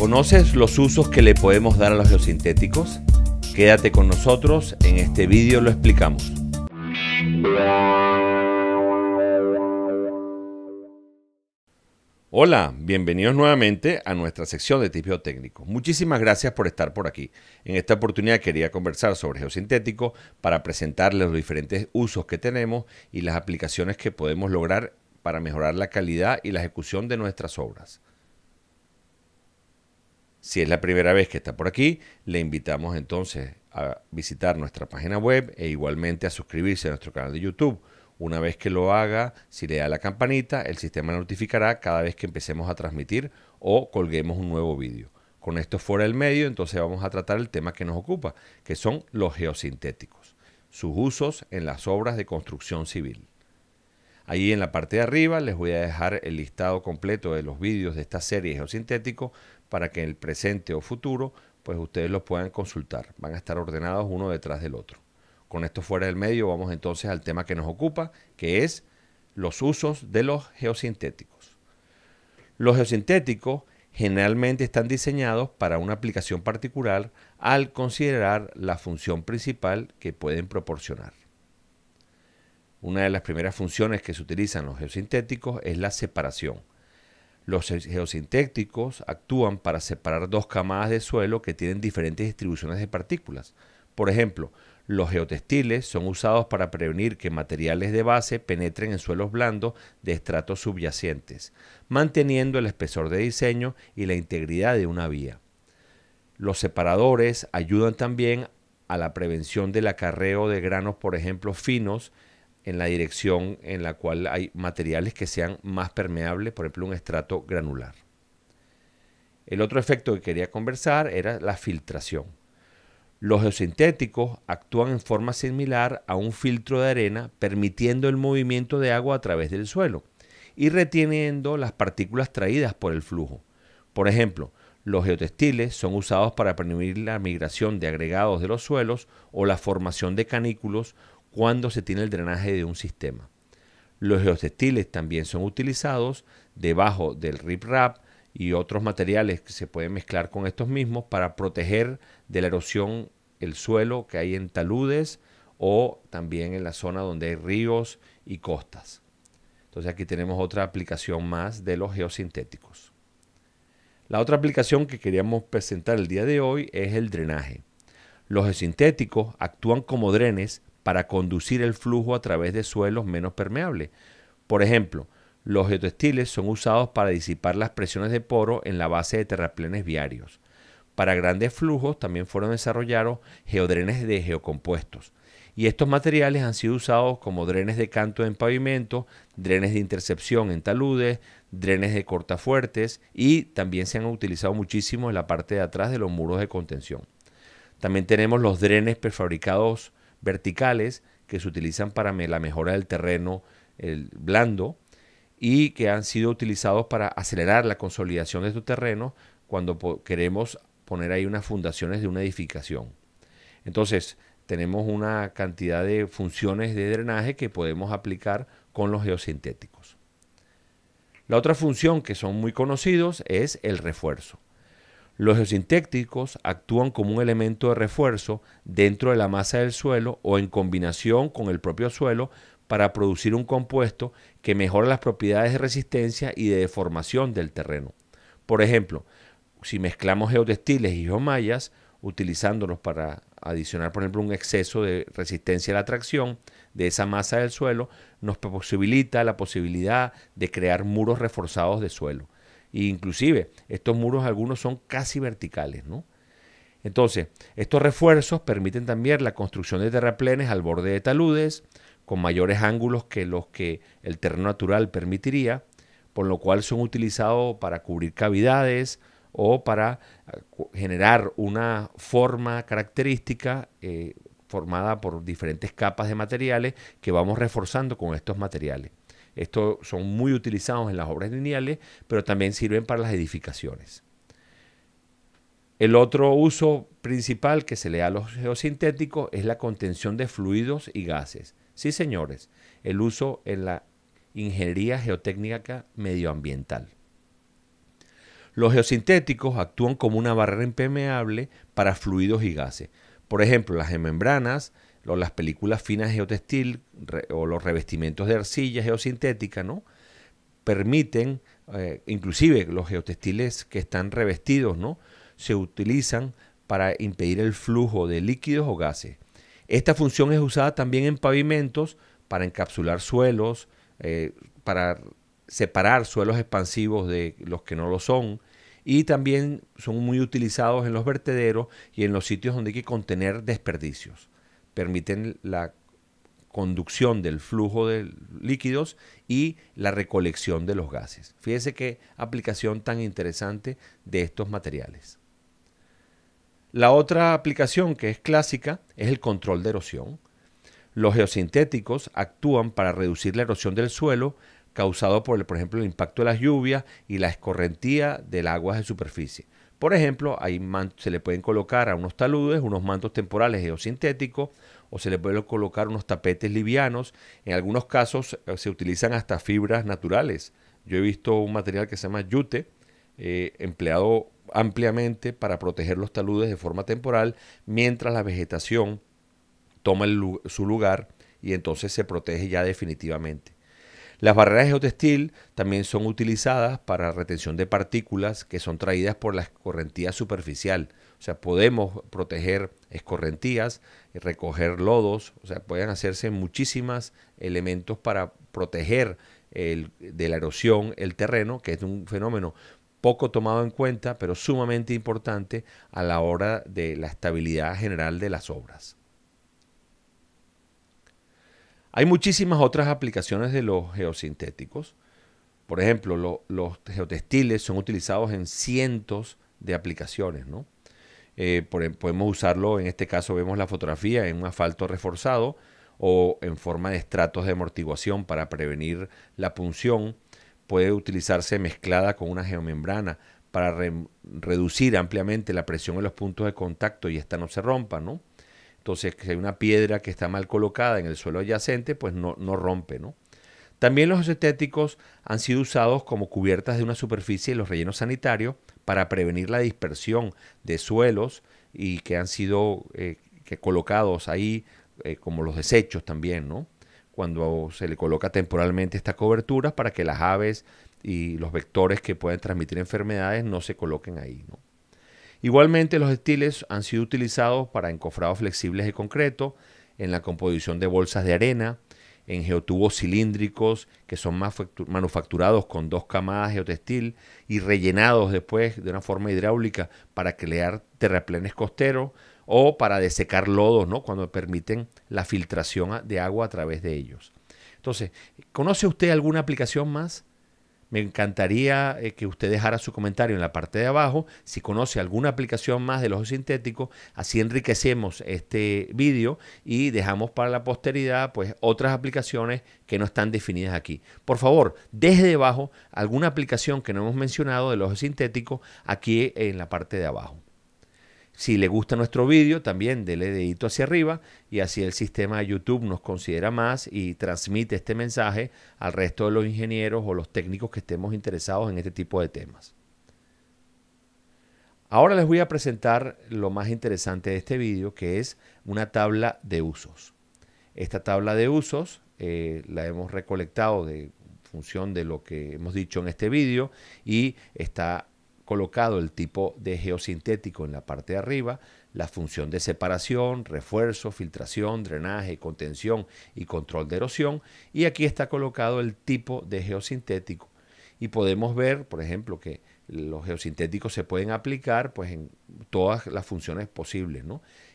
¿Conoces los usos que le podemos dar a los geosintéticos? Quédate con nosotros, en este vídeo lo explicamos. Hola, bienvenidos nuevamente a nuestra sección de tips biotécnicos. Muchísimas gracias por estar por aquí. En esta oportunidad quería conversar sobre geosintético para presentarles los diferentes usos que tenemos y las aplicaciones que podemos lograr para mejorar la calidad y la ejecución de nuestras obras. Si es la primera vez que está por aquí, le invitamos entonces a visitar nuestra página web e igualmente a suscribirse a nuestro canal de YouTube. Una vez que lo haga, si le da la campanita, el sistema notificará cada vez que empecemos a transmitir o colguemos un nuevo vídeo. Con esto fuera del medio, entonces vamos a tratar el tema que nos ocupa, que son los geosintéticos, sus usos en las obras de construcción civil. Ahí en la parte de arriba les voy a dejar el listado completo de los vídeos de esta serie de geosintético para que en el presente o futuro pues ustedes los puedan consultar. Van a estar ordenados uno detrás del otro. Con esto fuera del medio vamos entonces al tema que nos ocupa, que es los usos de los geosintéticos. Los geosintéticos generalmente están diseñados para una aplicación particular al considerar la función principal que pueden proporcionar. Una de las primeras funciones que se utilizan los geosintéticos es la separación. Los geosintéticos actúan para separar dos camadas de suelo que tienen diferentes distribuciones de partículas. Por ejemplo, los geotextiles son usados para prevenir que materiales de base penetren en suelos blandos de estratos subyacentes, manteniendo el espesor de diseño y la integridad de una vía. Los separadores ayudan también a la prevención del acarreo de granos, por ejemplo, finos en la dirección en la cual hay materiales que sean más permeables, por ejemplo un estrato granular. El otro efecto que quería conversar era la filtración. Los geosintéticos actúan en forma similar a un filtro de arena, permitiendo el movimiento de agua a través del suelo y reteniendo las partículas traídas por el flujo. Por ejemplo, los geotextiles son usados para prevenir la migración de agregados de los suelos o la formación de canículos cuando se tiene el drenaje de un sistema. Los geotextiles también son utilizados debajo del riprap y otros materiales que se pueden mezclar con estos mismos para proteger de la erosión el suelo que hay en taludes o también en la zona donde hay ríos y costas. Entonces aquí tenemos otra aplicación más de los geosintéticos. La otra aplicación que queríamos presentar el día de hoy es el drenaje. Los geosintéticos actúan como drenes para conducir el flujo a través de suelos menos permeables. Por ejemplo, los geotextiles son usados para disipar las presiones de poro en la base de terraplenes viarios. Para grandes flujos también fueron desarrollados geodrenes de geocompuestos. Y estos materiales han sido usados como drenes de canto en pavimento, drenes de intercepción en taludes, drenes de cortafuertes y también se han utilizado muchísimo en la parte de atrás de los muros de contención. También tenemos los drenes prefabricados verticales que se utilizan para la mejora del terreno el blando y que han sido utilizados para acelerar la consolidación de su terreno cuando queremos poner ahí unas fundaciones de una edificación. Entonces, tenemos una cantidad de funciones de drenaje que podemos aplicar con los geosintéticos. La otra función que son muy conocidos es el refuerzo. Los geosintéticos actúan como un elemento de refuerzo dentro de la masa del suelo o en combinación con el propio suelo para producir un compuesto que mejora las propiedades de resistencia y de deformación del terreno. Por ejemplo, si mezclamos geotextiles y geomallas, utilizándolos para adicionar, por ejemplo, un exceso de resistencia a la tracción de esa masa del suelo, nos posibilita la posibilidad de crear muros reforzados de suelo inclusive, estos muros algunos son casi verticales, ¿no? Entonces, estos refuerzos permiten también la construcción de terraplenes al borde de taludes, con mayores ángulos que los que el terreno natural permitiría, por lo cual son utilizados para cubrir cavidades o para eh, generar una forma característica eh, formada por diferentes capas de materiales que vamos reforzando con estos materiales. Estos son muy utilizados en las obras lineales, pero también sirven para las edificaciones. El otro uso principal que se le da a los geosintéticos es la contención de fluidos y gases. Sí, señores, el uso en la ingeniería geotécnica medioambiental. Los geosintéticos actúan como una barrera impermeable para fluidos y gases. Por ejemplo, las membranas las películas finas geotextil o los revestimientos de arcilla geosintética, ¿no? Permiten, eh, inclusive los geotextiles que están revestidos, ¿no? Se utilizan para impedir el flujo de líquidos o gases. Esta función es usada también en pavimentos para encapsular suelos, eh, para separar suelos expansivos de los que no lo son, y también son muy utilizados en los vertederos y en los sitios donde hay que contener desperdicios permiten la conducción del flujo de líquidos y la recolección de los gases. Fíjese qué aplicación tan interesante de estos materiales. La otra aplicación que es clásica es el control de erosión. Los geosintéticos actúan para reducir la erosión del suelo causado por, por ejemplo, el impacto de las lluvias y la escorrentía del agua de superficie. Por ejemplo, se le pueden colocar a unos taludes unos mantos temporales geosintéticos o se le pueden colocar unos tapetes livianos. En algunos casos eh, se utilizan hasta fibras naturales. Yo he visto un material que se llama yute, eh, empleado ampliamente para proteger los taludes de forma temporal mientras la vegetación toma su lugar y entonces se protege ya definitivamente. Las barreras geotextil también son utilizadas para retención de partículas que son traídas por la escorrentía superficial. O sea, podemos proteger escorrentías, recoger lodos, o sea, pueden hacerse muchísimos elementos para proteger de la erosión el terreno, que es un fenómeno poco tomado en cuenta, pero sumamente importante a la hora de la estabilidad general de las obras. Hay muchísimas otras aplicaciones de los geosintéticos. Por ejemplo, los geotextiles son utilizados en cientos de aplicaciones, ¿no? Eh, em, podemos usarlo, en este caso vemos la fotografía en un asfalto reforzado o en forma de estratos de amortiguación para prevenir la punción. Puede utilizarse mezclada con una geomembrana para reducir ampliamente la presión en los puntos de contacto y esta no se rompa, ¿no? Entonces, si hay una piedra que está mal colocada en el suelo adyacente, pues no, rompe, ¿no? También los estéticos han sido usados como cubiertas de una superficie en los rellenos sanitarios para prevenir la dispersión de suelos y que han sido eh, que colocados ahí eh, como los desechos también, ¿no? Cuando se le coloca temporalmente esta cobertura para que las aves y los vectores que pueden transmitir enfermedades no se coloquen ahí, ¿no? Igualmente los estiles han sido utilizados para encofrados flexibles de concreto, en la composición de bolsas de arena, en geotubos cilíndricos que son manufacturados con dos camadas geotextil y rellenados después de una forma hidráulica para crear terraplenes costeros o para desecar lodos, ¿no? cuando permiten la filtración de agua a través de ellos. Entonces, ¿conoce usted alguna aplicación más? Me encantaría eh, que usted dejara su comentario en la parte de abajo. Si conoce alguna aplicación más del ojo sintético, así enriquecemos este vídeo y dejamos para la posteridad pues otras aplicaciones que no están definidas aquí. Por favor, desde debajo alguna aplicación que no hemos mencionado del ojo sintético aquí en la parte de abajo. Si le gusta nuestro vídeo, también dele dedito hacia arriba y así el sistema de YouTube nos considera más y transmite este mensaje al resto de los ingenieros o los técnicos que estemos interesados en este tipo de temas. Ahora les voy a presentar lo más interesante de este vídeo, que es una tabla de usos. Esta tabla de usos eh, la hemos recolectado de función de lo que hemos dicho en este vídeo y está colocado el tipo de geosintético en la parte de arriba, la función de separación, refuerzo, filtración, drenaje, contención y control de erosión. Y aquí está colocado el tipo de geosintético. Y podemos ver, por ejemplo, que los geosintéticos se pueden aplicar pues, en todas las funciones posibles.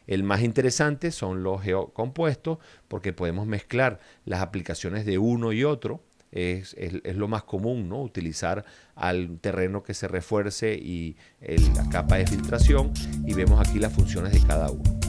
El más interesante son los geocompuestos porque podemos mezclar las aplicaciones de uno y otro es, es, lo más común, ¿no? Utilizar al terreno que se refuerce y la capa de filtración y vemos aquí las funciones de cada uno.